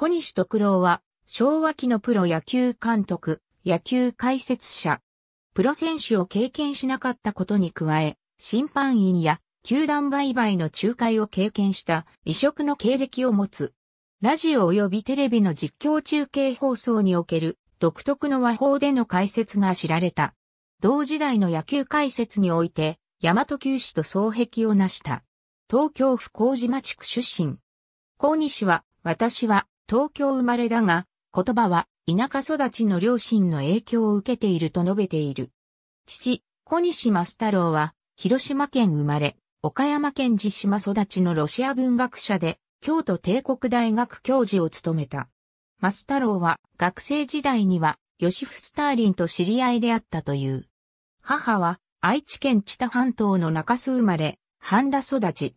小西徳郎は、昭和期のプロ野球監督、野球解説者、プロ選手を経験しなかったことに加え、審判員や球団売買の仲介を経験した異色の経歴を持つ。ラジオ及びテレビの実況中継放送における独特の和法での解説が知られた。同時代の野球解説において、大和球史と双璧を成した。東京府麹町区出身。小西は、私は、東京生まれだが、言葉は田舎育ちの両親の影響を受けていると述べている。父、小西増太郎は、広島県生まれ、岡山県地島育ちのロシア文学者で、京都帝国大学教授を務めた。増太郎は学生時代には、ヨシフ・スターリンと知り合いであったという。母は愛知県知多半島の中洲生まれ、半田育ち。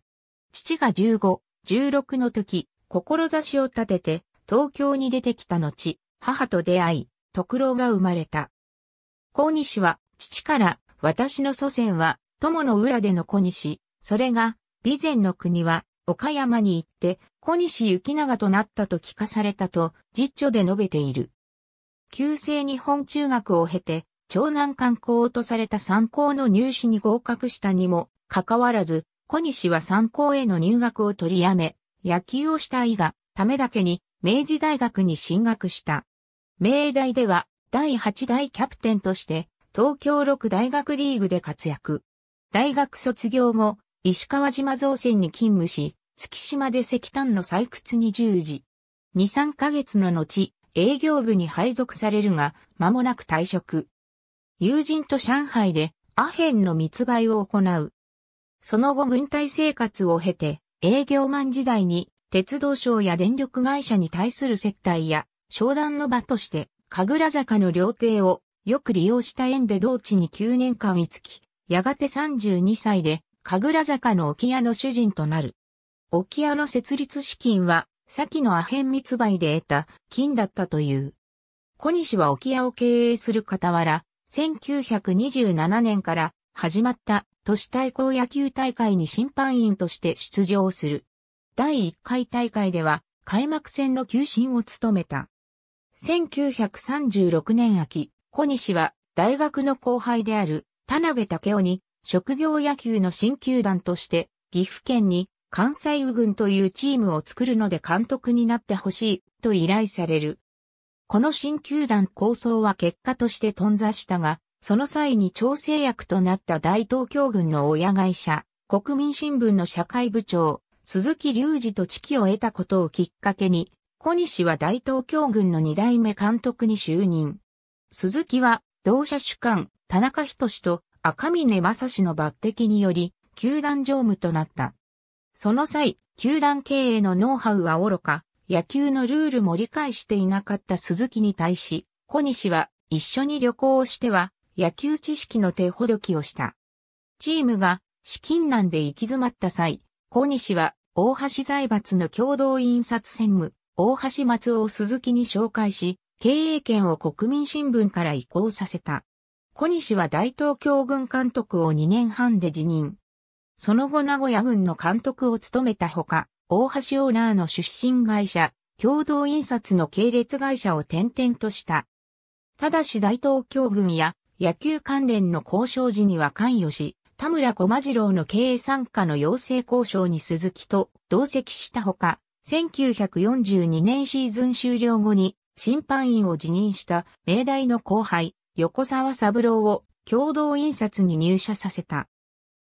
父が15、16の時、志を立てて、東京に出てきた後、母と出会い、徳郎が生まれた。小西は、父から、私の祖先は、友の裏での小西、それが、備前の国は、岡山に行って、小西行長となったと聞かされたと、実著で述べている。旧制日本中学を経て、長男観光とされた参考の入試に合格したにも、かかわらず、小西は参考への入学を取りやめ、野球をしたいが、ためだけに、明治大学に進学した。明大では、第8代キャプテンとして、東京6大学リーグで活躍。大学卒業後、石川島造船に勤務し、月島で石炭の採掘に従事。2、3ヶ月の後、営業部に配属されるが、間もなく退職。友人と上海でアヘンの密売を行う。その後軍隊生活を経て、営業マン時代に鉄道省や電力会社に対する接待や商談の場として神楽坂の料亭をよく利用した縁で同地に9年間居つき、やがて32歳で神楽坂の沖屋の主人となる。沖屋の設立資金は先のアヘン密売で得た金だったという。小西は沖屋を経営する傍ら、1927年から始まった都市対抗野球大会に審判員として出場する。第1回大会では開幕戦の球審を務めた。1936年秋、小西は大学の後輩である田辺武雄に職業野球の新球団として岐阜県に関西右軍というチームを作るので監督になってほしいと依頼される。この新球団構想は結果として頓挫したが、その際に調整役となった大東京軍の親会社、国民新聞の社会部長、鈴木隆二と知己を得たことをきっかけに、小西は大東京軍の二代目監督に就任。鈴木は、同社主幹、田中仁と赤峰正史の抜擢により、球団常務となった。その際、球団経営のノウハウは愚か、野球のルールも理解していなかった鈴木に対し、小西は一緒に旅行をしては、野球知識の手ほどきをした。チームが資金難で行き詰まった際、小西は大橋財閥の共同印刷専務、大橋松尾鈴木に紹介し、経営権を国民新聞から移行させた。小西は大東京軍監督を2年半で辞任。その後名古屋軍の監督を務めたほか、大橋オーナーの出身会社、共同印刷の系列会社を転々とした。ただし大東京軍や野球関連の交渉時には関与し、田村小間次郎の経営参加の養成交渉に鈴木と同席したほか、1942年シーズン終了後に審判員を辞任した明大の後輩、横沢三郎を共同印刷に入社させた。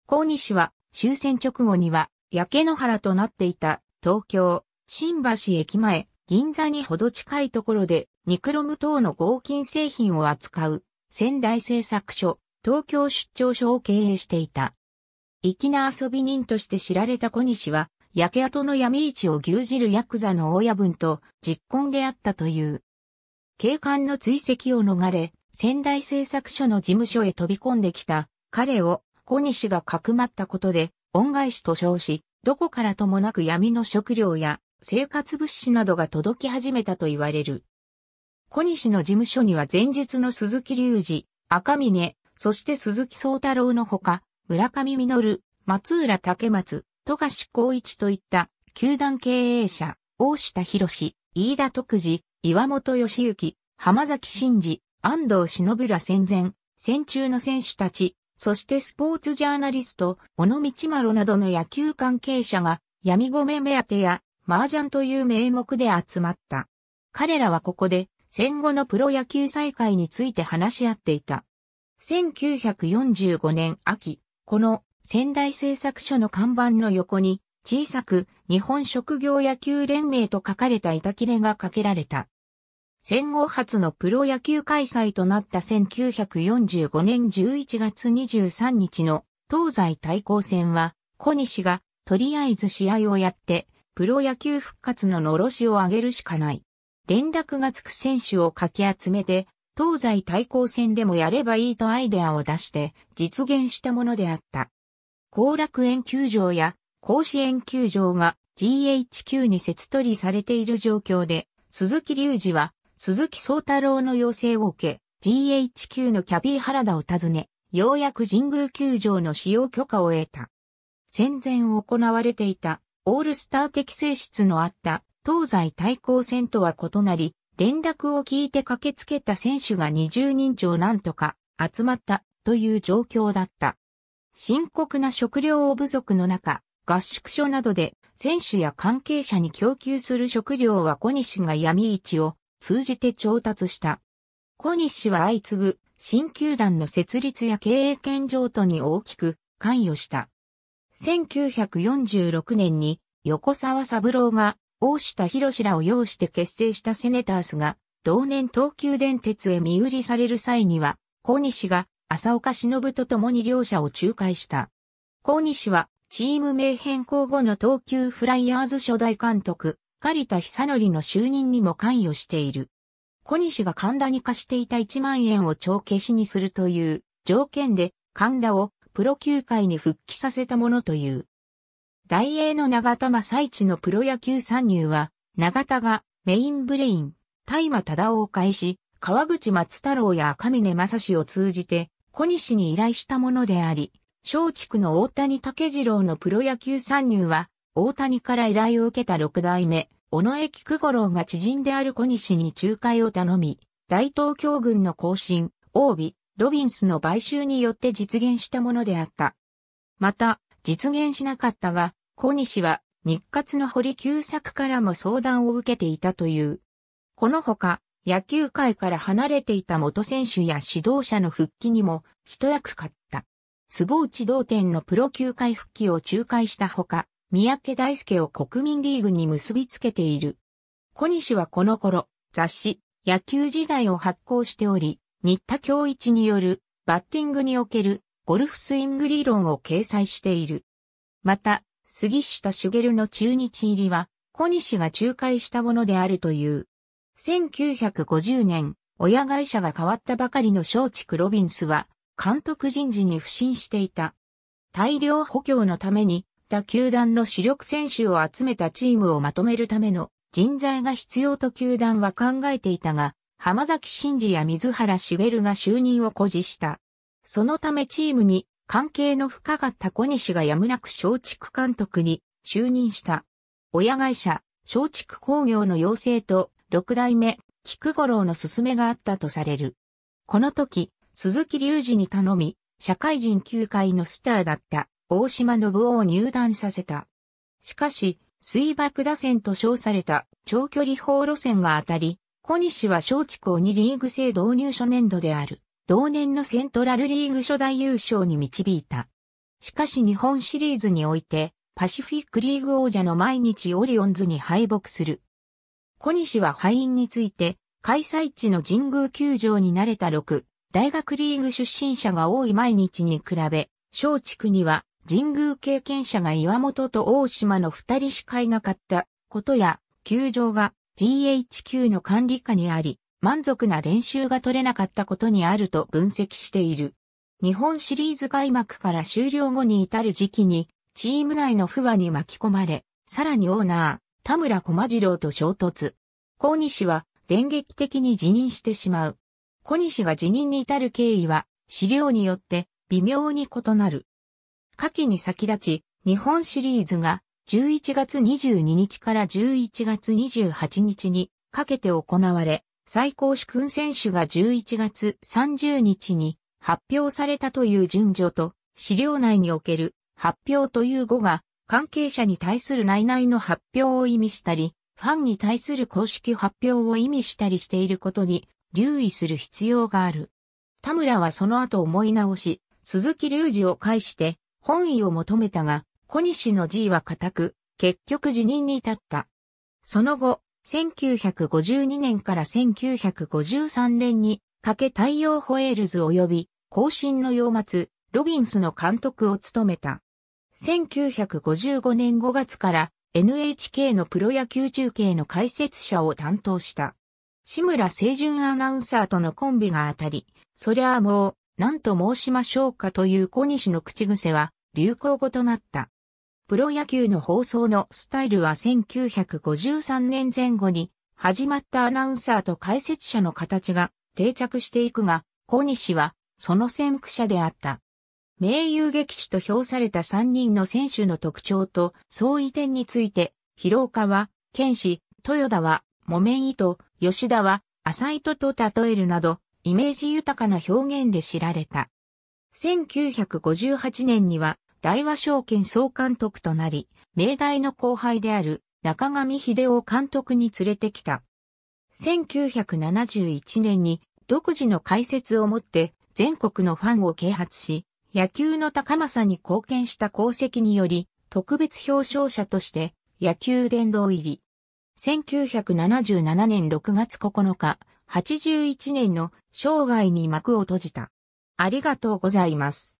高西は終戦直後には焼け野原となっていた東京、新橋駅前、銀座にほど近いところでニクロム等の合金製品を扱う仙台製作所、東京出張所を経営していた。粋な遊び人として知られた小西は、焼け跡の闇市を牛耳るヤクザの親分と実婚であったという。警官の追跡を逃れ、仙台製作所の事務所へ飛び込んできた彼を小西がかくまったことで恩返しと称し、どこからともなく闇の食料や生活物資などが届き始めたと言われる。小西の事務所には前述の鈴木隆二、赤峰、そして鈴木宗太郎のほか、村上実、松浦竹松、富樫光一といった、球団経営者、大下博士、飯田徳次、岩本義行、浜崎慎二、安藤忍ら戦前、戦中の選手たち、そしてスポーツジャーナリスト、小野道呂などの野球関係者が、闇米目当てや、麻雀という名目で集まった。彼らはここで、戦後のプロ野球再開について話し合っていた。1945年秋、この仙台製作所の看板の横に小さく日本職業野球連盟と書かれた板切れがかけられた。戦後初のプロ野球開催となった1945年11月23日の東西対抗戦は小西がとりあえず試合をやってプロ野球復活の呪しを上げるしかない。連絡がつく選手をかき集めて、東西対抗戦でもやればいいとアイデアを出して実現したものであった。後楽園球場や甲子園球場が GHQ に接取りされている状況で、鈴木隆二は鈴木宗太郎の要請を受け、GHQ のキャビー原田を訪ね、ようやく神宮球場の使用許可を得た。戦前行われていたオールスター的性質のあった東西対抗戦とは異なり、連絡を聞いて駆けつけた選手が20人超なんとか集まったという状況だった。深刻な食料不足の中、合宿所などで選手や関係者に供給する食料は小西が闇市を通じて調達した。小西は相次ぐ新球団の設立や経営権譲渡に大きく関与した。1946年に横沢三郎が大下博士らを擁して結成したセネタースが、同年東急電鉄へ見売りされる際には、小西が浅岡忍と共に両者を仲介した。小西は、チーム名変更後の東急フライヤーズ初代監督、狩田久則の就任にも関与している。小西が神田に貸していた1万円を帳消しにするという条件で神田をプロ球界に復帰させたものという。大英の長田正一のプロ野球参入は、長田がメインブレイン、大麻忠夫を介し、川口松太郎や赤峰正史を通じて、小西に依頼したものであり、松竹の大谷武次郎のプロ野球参入は、大谷から依頼を受けた六代目、尾上菊五郎が知人である小西に仲介を頼み、大東京軍の更新、帯、ロビンスの買収によって実現したものであった。また、実現しなかったが、小西は日活の堀久作からも相談を受けていたという。このほか、野球界から離れていた元選手や指導者の復帰にも一役買った。坪内同店のプロ球界復帰を仲介したほか、三宅大輔を国民リーグに結びつけている。小西はこの頃、雑誌、野球時代を発行しており、新田京一によるバッティングにおけるゴルフスイング理論を掲載している。また、杉下茂の中日入りは、小西が仲介したものであるという。1950年、親会社が変わったばかりの松竹ロビンスは、監督人事に不信していた。大量補強のために、他球団の主力選手を集めたチームをまとめるための人材が必要と球団は考えていたが、浜崎真嗣や水原茂が就任を誇示した。そのためチームに関係の深かった小西がやむなく松竹監督に就任した。親会社、松竹工業の要請と、六代目、菊五郎の勧めがあったとされる。この時、鈴木隆二に頼み、社会人球界のスターだった大島信夫を入団させた。しかし、水爆打線と称された長距離砲路線が当たり、小西は松竹を2リーグ制導入初年度である。同年のセントラルリーグ初代優勝に導いた。しかし日本シリーズにおいて、パシフィックリーグ王者の毎日オリオンズに敗北する。小西は敗因について、開催地の神宮球場に慣れた6、大学リーグ出身者が多い毎日に比べ、小地には神宮経験者が岩本と大島の二人しかいなかったことや、球場が GHQ の管理下にあり、満足な練習が取れなかったことにあると分析している。日本シリーズ開幕から終了後に至る時期に、チーム内の不和に巻き込まれ、さらにオーナー、田村駒次郎と衝突。小西は電撃的に辞任してしまう。小西が辞任に至る経緯は、資料によって微妙に異なる。夏季に先立ち、日本シリーズが11月22日から11月28日にかけて行われ、最高主君選手が11月30日に発表されたという順序と、資料内における発表という語が、関係者に対する内々の発表を意味したり、ファンに対する公式発表を意味したりしていることに留意する必要がある。田村はその後思い直し、鈴木隆二を介して本意を求めたが、小西の G は固く、結局辞任に至った。その後、1952年から1953年にかけ太陽ホエールズ及び後進の洋末、ロビンスの監督を務めた。1955年5月から NHK のプロ野球中継の解説者を担当した。志村清純アナウンサーとのコンビが当たり、そりゃあもう、なんと申しましょうかという小西の口癖は流行語となった。プロ野球の放送のスタイルは1953年前後に始まったアナウンサーと解説者の形が定着していくが、小西はその先駆者であった。名優劇種と評された3人の選手の特徴と相違点について、広岡は、剣士、豊田は、木綿糸、吉田は、浅糸と例えるなど、イメージ豊かな表現で知られた。1958年には、大和証券総監督となり、明大の後輩である中上秀夫監督に連れてきた。1971年に独自の解説をもって全国のファンを啓発し、野球の高政に貢献した功績により、特別表彰者として野球殿堂入り。1977年6月9日、81年の生涯に幕を閉じた。ありがとうございます。